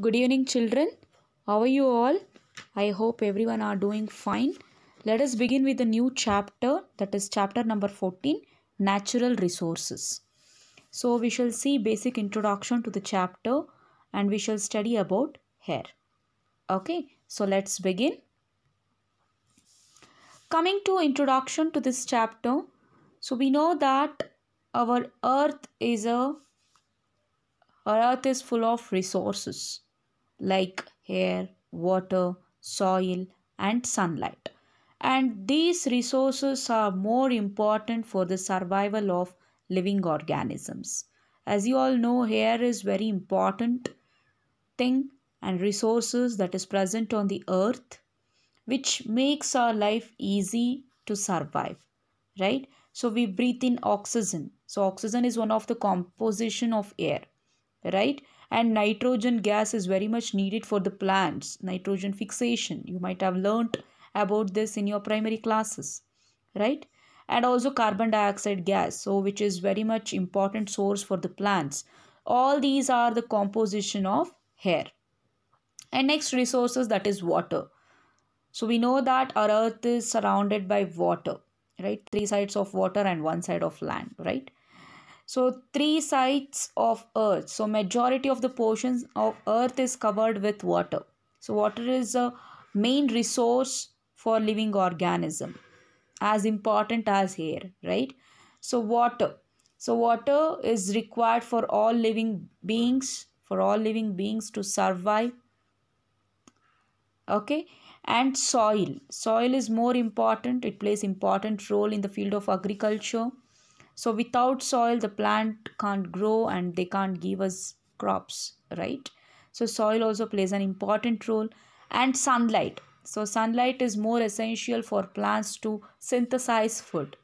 Good evening children. How are you all? I hope everyone are doing fine. Let us begin with a new chapter that is chapter number 14 Natural Resources. So we shall see basic introduction to the chapter and we shall study about hair. Okay, so let's begin. Coming to introduction to this chapter. So we know that our earth is a our earth is full of resources like air, water, soil and sunlight. And these resources are more important for the survival of living organisms. As you all know, air is very important thing and resources that is present on the earth which makes our life easy to survive, right? So we breathe in oxygen. So oxygen is one of the composition of air, right? and nitrogen gas is very much needed for the plants nitrogen fixation you might have learnt about this in your primary classes right and also carbon dioxide gas so which is very much important source for the plants all these are the composition of hair and next resources that is water so we know that our earth is surrounded by water right three sides of water and one side of land right so three sides of earth. So majority of the portions of earth is covered with water. So water is a main resource for living organism as important as air, right? So water. So water is required for all living beings, for all living beings to survive. Okay and soil soil is more important it plays important role in the field of agriculture so without soil the plant can't grow and they can't give us crops right so soil also plays an important role and sunlight so sunlight is more essential for plants to synthesize food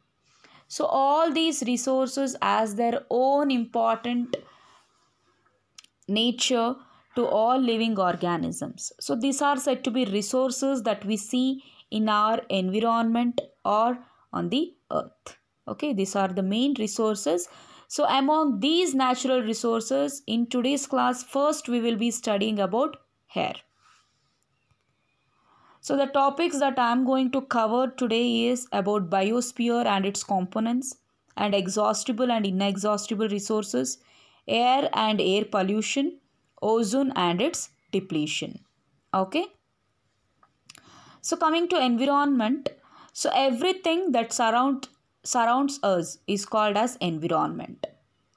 so all these resources as their own important nature to all living organisms so these are said to be resources that we see in our environment or on the earth okay these are the main resources so among these natural resources in today's class first we will be studying about hair so the topics that i am going to cover today is about biosphere and its components and exhaustible and inexhaustible resources air and air pollution ozone and its depletion okay so coming to environment so everything that surrounds surrounds us is called as environment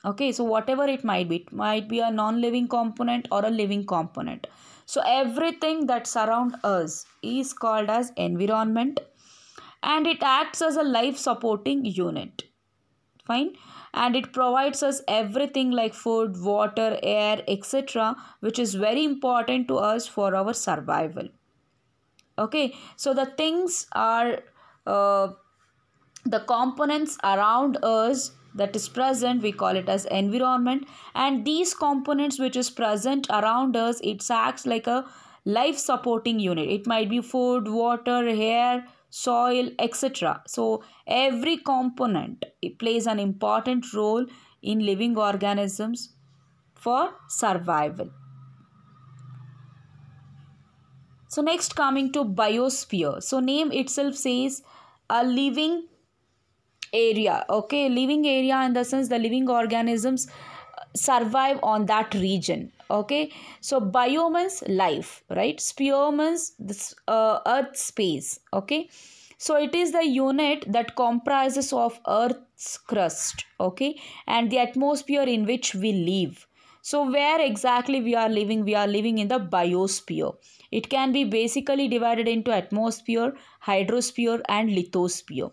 okay so whatever it might be it might be a non-living component or a living component so everything that surround us is called as environment and it acts as a life supporting unit fine and it provides us everything like food water air etc which is very important to us for our survival okay so the things are uh, the components around us that is present we call it as environment and these components which is present around us it acts like a life supporting unit it might be food water air soil etc so every component it plays an important role in living organisms for survival so next coming to biosphere so name itself says a living area okay living area in the sense the living organisms uh, survive on that region okay so bio means life right sphere means this uh, earth space okay so it is the unit that comprises of earth's crust okay and the atmosphere in which we live so where exactly we are living we are living in the biosphere it can be basically divided into atmosphere hydrosphere and lithosphere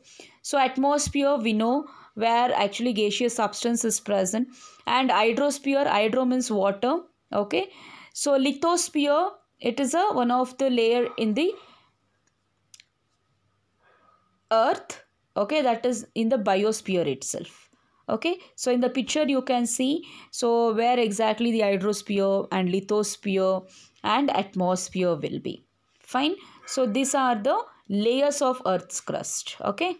so atmosphere we know where actually gaseous substance is present and hydrosphere, hydro means water. Okay. So lithosphere, it is a one of the layer in the earth. Okay, that is in the biosphere itself okay so in the picture you can see so where exactly the hydrosphere and lithosphere and atmosphere will be fine so these are the layers of earth's crust okay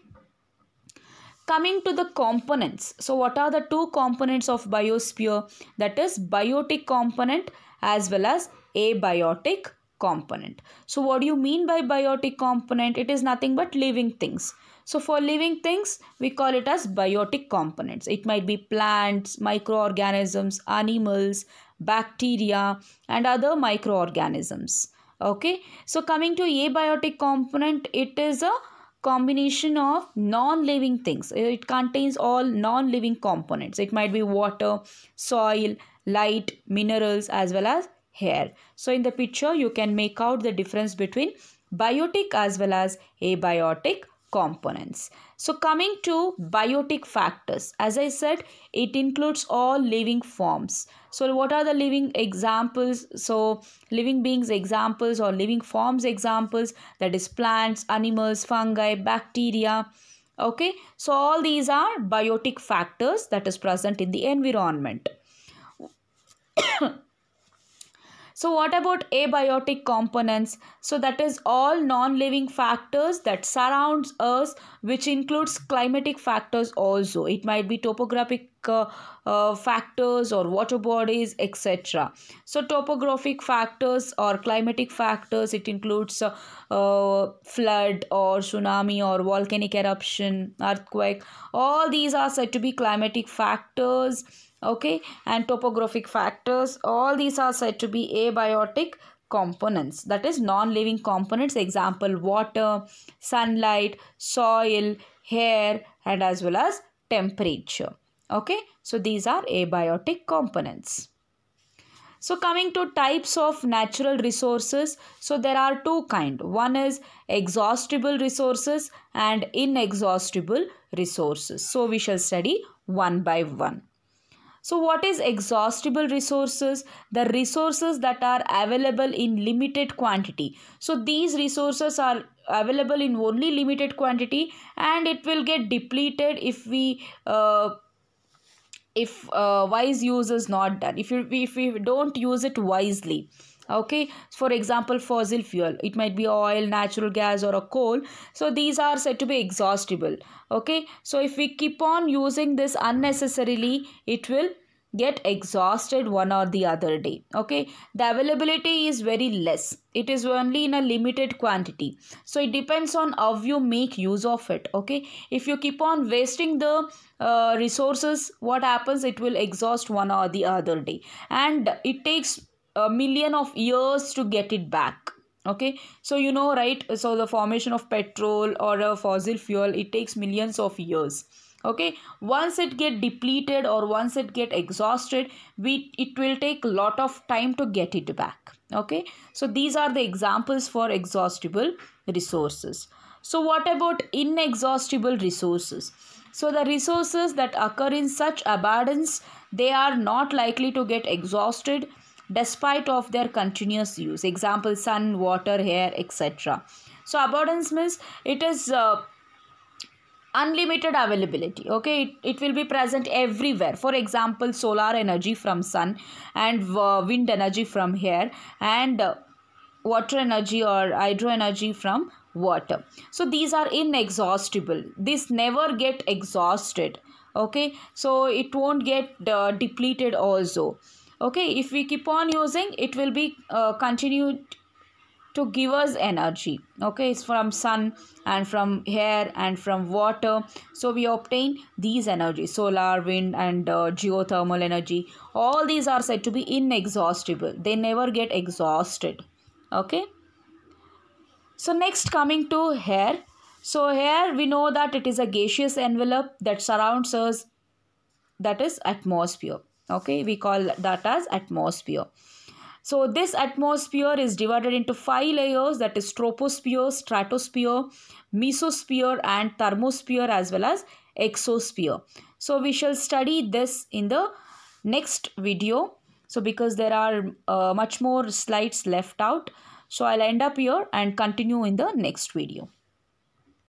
Coming to the components. So what are the two components of biosphere? That is biotic component as well as abiotic component. So what do you mean by biotic component? It is nothing but living things. So for living things, we call it as biotic components. It might be plants, microorganisms, animals, bacteria and other microorganisms. Okay. So coming to abiotic component, it is a combination of non-living things. It contains all non-living components. It might be water, soil, light, minerals as well as hair. So in the picture you can make out the difference between biotic as well as abiotic components. So coming to biotic factors, as I said, it includes all living forms. So what are the living examples? So living beings examples or living forms examples, that is plants, animals, fungi, bacteria. Okay, so all these are biotic factors that is present in the environment. So what about abiotic components? So that is all non-living factors that surrounds us which includes climatic factors also. It might be topographic uh, uh, factors or water bodies etc so topographic factors or climatic factors it includes uh, flood or tsunami or volcanic eruption earthquake all these are said to be climatic factors okay and topographic factors all these are said to be abiotic components that is non-living components example water sunlight soil hair and as well as temperature okay so these are abiotic components so coming to types of natural resources so there are two kind one is exhaustible resources and inexhaustible resources so we shall study one by one so what is exhaustible resources? The resources that are available in limited quantity. So these resources are available in only limited quantity and it will get depleted if we uh, if uh, wise use is not done if you if we don't use it wisely okay for example fossil fuel it might be oil natural gas or a coal so these are said to be exhaustible okay so if we keep on using this unnecessarily it will get exhausted one or the other day okay the availability is very less it is only in a limited quantity so it depends on how you make use of it okay if you keep on wasting the uh, resources what happens it will exhaust one or the other day and it takes a million of years to get it back okay so you know right so the formation of petrol or a fossil fuel it takes millions of years okay once it get depleted or once it get exhausted we it will take lot of time to get it back okay so these are the examples for exhaustible resources so what about inexhaustible resources so the resources that occur in such abundance they are not likely to get exhausted despite of their continuous use example sun water air etc so abundance means it is uh, unlimited availability okay it, it will be present everywhere for example solar energy from sun and uh, wind energy from here and uh, water energy or hydro energy from water so these are inexhaustible this never get exhausted okay so it won't get uh, depleted also okay if we keep on using it will be uh, continued to give us energy okay it's from sun and from air and from water so we obtain these energy solar wind and uh, geothermal energy all these are said to be inexhaustible they never get exhausted okay so next coming to hair so here we know that it is a gaseous envelope that surrounds us that is atmosphere okay we call that as atmosphere so this atmosphere is divided into five layers that is troposphere stratosphere mesosphere and thermosphere as well as exosphere so we shall study this in the next video so because there are uh, much more slides left out so i'll end up here and continue in the next video